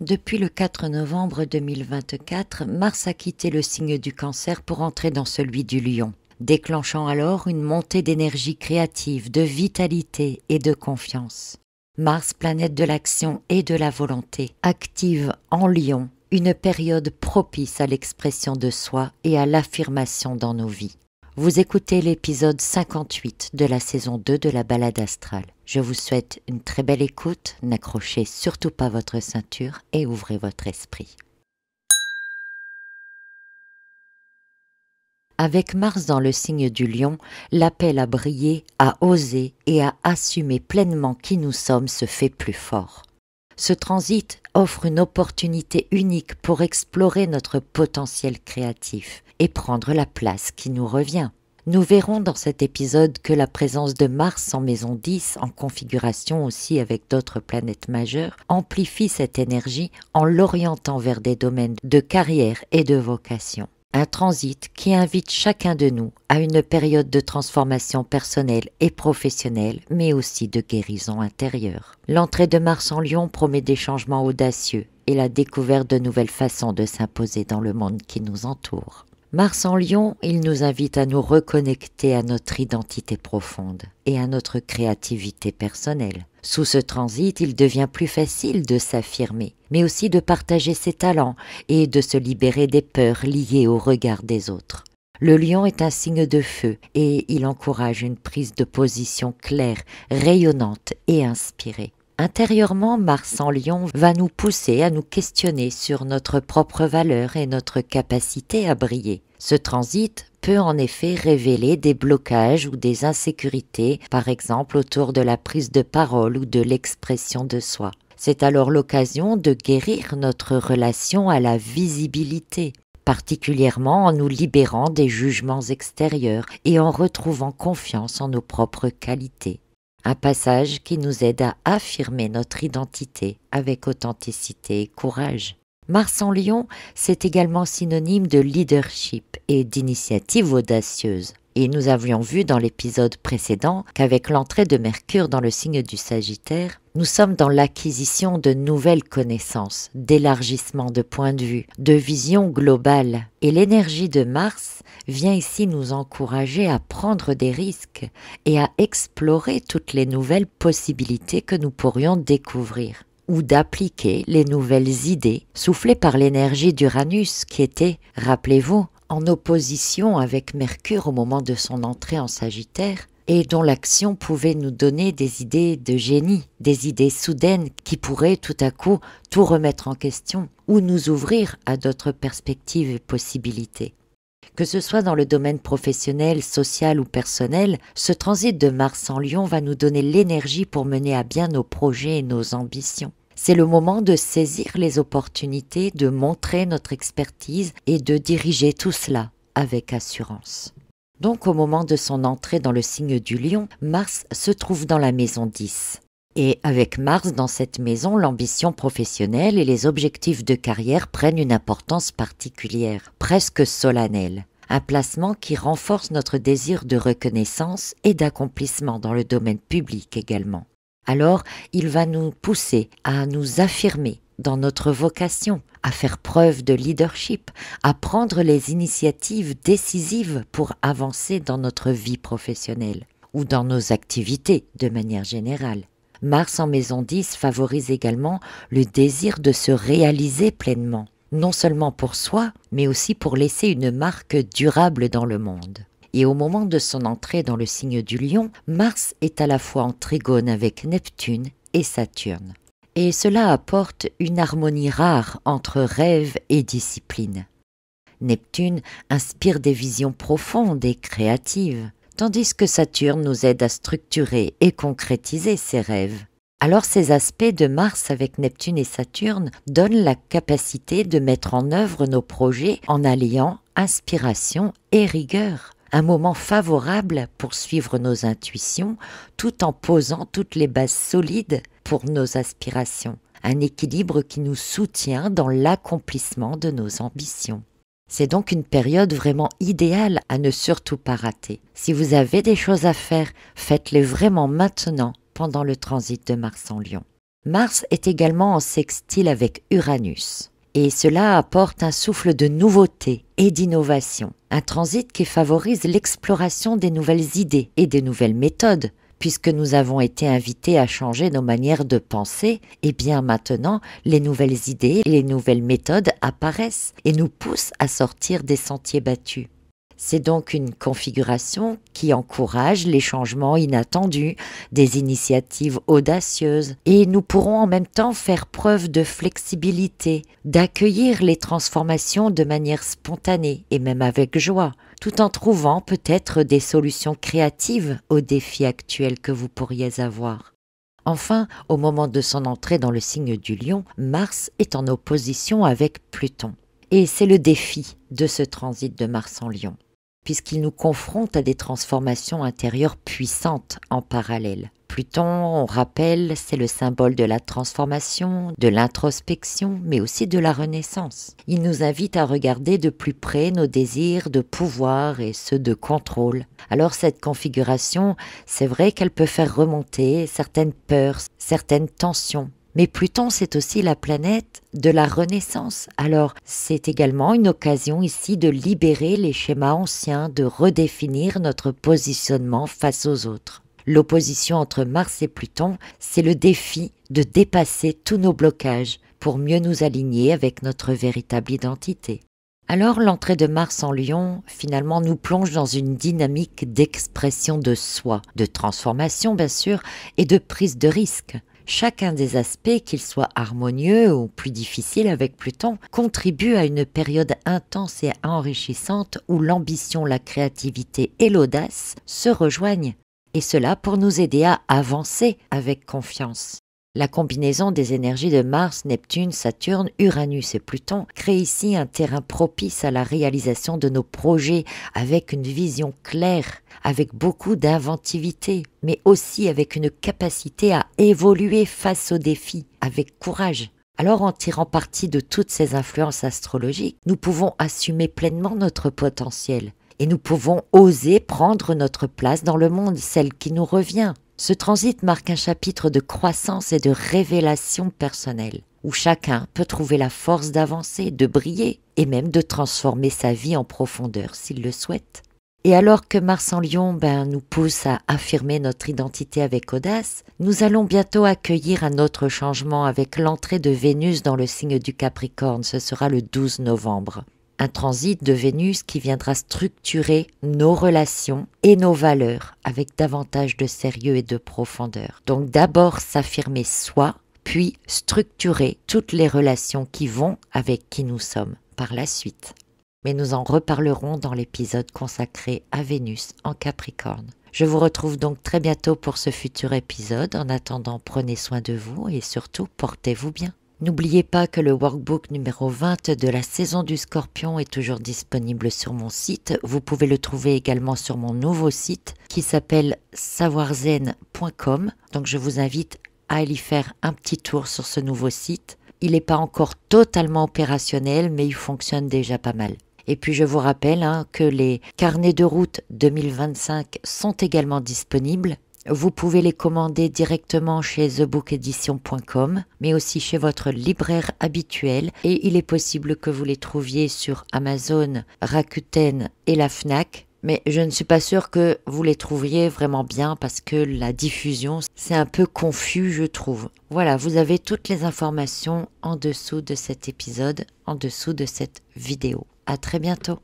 Depuis le 4 novembre 2024, Mars a quitté le signe du cancer pour entrer dans celui du lion, déclenchant alors une montée d'énergie créative, de vitalité et de confiance. Mars, planète de l'action et de la volonté, active en lion une période propice à l'expression de soi et à l'affirmation dans nos vies. Vous écoutez l'épisode 58 de la saison 2 de la balade astrale. Je vous souhaite une très belle écoute, n'accrochez surtout pas votre ceinture et ouvrez votre esprit. Avec Mars dans le signe du lion, l'appel à briller, à oser et à assumer pleinement qui nous sommes se fait plus fort. Ce transit offre une opportunité unique pour explorer notre potentiel créatif et prendre la place qui nous revient. Nous verrons dans cet épisode que la présence de Mars en maison 10, en configuration aussi avec d'autres planètes majeures, amplifie cette énergie en l'orientant vers des domaines de carrière et de vocation un transit qui invite chacun de nous à une période de transformation personnelle et professionnelle, mais aussi de guérison intérieure. L'entrée de Mars en Lyon promet des changements audacieux et la découverte de nouvelles façons de s'imposer dans le monde qui nous entoure. Mars en Lion, il nous invite à nous reconnecter à notre identité profonde et à notre créativité personnelle. Sous ce transit, il devient plus facile de s'affirmer, mais aussi de partager ses talents et de se libérer des peurs liées au regard des autres. Le lion est un signe de feu et il encourage une prise de position claire, rayonnante et inspirée. Intérieurement, Mars en Lion va nous pousser à nous questionner sur notre propre valeur et notre capacité à briller. Ce transit peut en effet révéler des blocages ou des insécurités, par exemple autour de la prise de parole ou de l'expression de soi. C'est alors l'occasion de guérir notre relation à la visibilité, particulièrement en nous libérant des jugements extérieurs et en retrouvant confiance en nos propres qualités. Un passage qui nous aide à affirmer notre identité avec authenticité et courage. Mars en Lyon, c'est également synonyme de leadership et d'initiative audacieuse. Et nous avions vu dans l'épisode précédent qu'avec l'entrée de Mercure dans le signe du Sagittaire, nous sommes dans l'acquisition de nouvelles connaissances, d'élargissement de points de vue, de vision globale. Et l'énergie de Mars vient ici nous encourager à prendre des risques et à explorer toutes les nouvelles possibilités que nous pourrions découvrir ou d'appliquer les nouvelles idées soufflées par l'énergie d'Uranus qui était, rappelez-vous, en opposition avec Mercure au moment de son entrée en Sagittaire, et dont l'action pouvait nous donner des idées de génie, des idées soudaines qui pourraient tout à coup tout remettre en question ou nous ouvrir à d'autres perspectives et possibilités. Que ce soit dans le domaine professionnel, social ou personnel, ce transit de Mars en Lyon va nous donner l'énergie pour mener à bien nos projets et nos ambitions. C'est le moment de saisir les opportunités, de montrer notre expertise et de diriger tout cela avec assurance. Donc au moment de son entrée dans le signe du lion, Mars se trouve dans la maison 10. Et avec Mars dans cette maison, l'ambition professionnelle et les objectifs de carrière prennent une importance particulière, presque solennelle. Un placement qui renforce notre désir de reconnaissance et d'accomplissement dans le domaine public également. Alors, il va nous pousser à nous affirmer dans notre vocation, à faire preuve de leadership, à prendre les initiatives décisives pour avancer dans notre vie professionnelle ou dans nos activités de manière générale. Mars en maison 10 favorise également le désir de se réaliser pleinement, non seulement pour soi, mais aussi pour laisser une marque durable dans le monde et au moment de son entrée dans le signe du lion, Mars est à la fois en trigone avec Neptune et Saturne. Et cela apporte une harmonie rare entre rêve et discipline. Neptune inspire des visions profondes et créatives, tandis que Saturne nous aide à structurer et concrétiser ses rêves. Alors ces aspects de Mars avec Neptune et Saturne donnent la capacité de mettre en œuvre nos projets en alliant inspiration et rigueur, un moment favorable pour suivre nos intuitions tout en posant toutes les bases solides pour nos aspirations, un équilibre qui nous soutient dans l'accomplissement de nos ambitions. C'est donc une période vraiment idéale à ne surtout pas rater. Si vous avez des choses à faire, faites-les vraiment maintenant pendant le transit de Mars en Lion. Mars est également en sextile avec Uranus et cela apporte un souffle de nouveauté et d'innovation, un transit qui favorise l'exploration des nouvelles idées et des nouvelles méthodes. Puisque nous avons été invités à changer nos manières de penser, et eh bien maintenant, les nouvelles idées et les nouvelles méthodes apparaissent et nous poussent à sortir des sentiers battus. C'est donc une configuration qui encourage les changements inattendus, des initiatives audacieuses, et nous pourrons en même temps faire preuve de flexibilité, d'accueillir les transformations de manière spontanée et même avec joie, tout en trouvant peut-être des solutions créatives aux défis actuels que vous pourriez avoir. Enfin, au moment de son entrée dans le signe du lion, Mars est en opposition avec Pluton. Et c'est le défi de ce transit de Mars en lion puisqu'il nous confronte à des transformations intérieures puissantes en parallèle. Pluton, on rappelle, c'est le symbole de la transformation, de l'introspection, mais aussi de la renaissance. Il nous invite à regarder de plus près nos désirs de pouvoir et ceux de contrôle. Alors cette configuration, c'est vrai qu'elle peut faire remonter certaines peurs, certaines tensions, mais Pluton, c'est aussi la planète de la Renaissance. Alors, c'est également une occasion ici de libérer les schémas anciens, de redéfinir notre positionnement face aux autres. L'opposition entre Mars et Pluton, c'est le défi de dépasser tous nos blocages pour mieux nous aligner avec notre véritable identité. Alors l'entrée de Mars en Lion finalement nous plonge dans une dynamique d'expression de soi, de transformation bien sûr, et de prise de risque. Chacun des aspects, qu'il soit harmonieux ou plus difficiles avec Pluton, contribue à une période intense et enrichissante où l'ambition, la créativité et l'audace se rejoignent, et cela pour nous aider à avancer avec confiance. La combinaison des énergies de Mars, Neptune, Saturne, Uranus et Pluton crée ici un terrain propice à la réalisation de nos projets avec une vision claire, avec beaucoup d'inventivité, mais aussi avec une capacité à évoluer face aux défis, avec courage. Alors en tirant parti de toutes ces influences astrologiques, nous pouvons assumer pleinement notre potentiel et nous pouvons oser prendre notre place dans le monde, celle qui nous revient. Ce transit marque un chapitre de croissance et de révélation personnelle, où chacun peut trouver la force d'avancer, de briller, et même de transformer sa vie en profondeur s'il le souhaite. Et alors que Mars en Lion ben, nous pousse à affirmer notre identité avec audace, nous allons bientôt accueillir un autre changement avec l'entrée de Vénus dans le signe du Capricorne, ce sera le 12 novembre un transit de Vénus qui viendra structurer nos relations et nos valeurs avec davantage de sérieux et de profondeur. Donc d'abord s'affirmer soi, puis structurer toutes les relations qui vont avec qui nous sommes par la suite. Mais nous en reparlerons dans l'épisode consacré à Vénus en Capricorne. Je vous retrouve donc très bientôt pour ce futur épisode. En attendant, prenez soin de vous et surtout portez-vous bien. N'oubliez pas que le workbook numéro 20 de la saison du scorpion est toujours disponible sur mon site. Vous pouvez le trouver également sur mon nouveau site qui s'appelle savoirzen.com. Donc je vous invite à aller faire un petit tour sur ce nouveau site. Il n'est pas encore totalement opérationnel mais il fonctionne déjà pas mal. Et puis je vous rappelle hein, que les carnets de route 2025 sont également disponibles vous pouvez les commander directement chez thebookedition.com, mais aussi chez votre libraire habituel et il est possible que vous les trouviez sur Amazon, Rakuten et la FNAC. Mais je ne suis pas sûre que vous les trouviez vraiment bien parce que la diffusion, c'est un peu confus, je trouve. Voilà, vous avez toutes les informations en dessous de cet épisode, en dessous de cette vidéo. À très bientôt.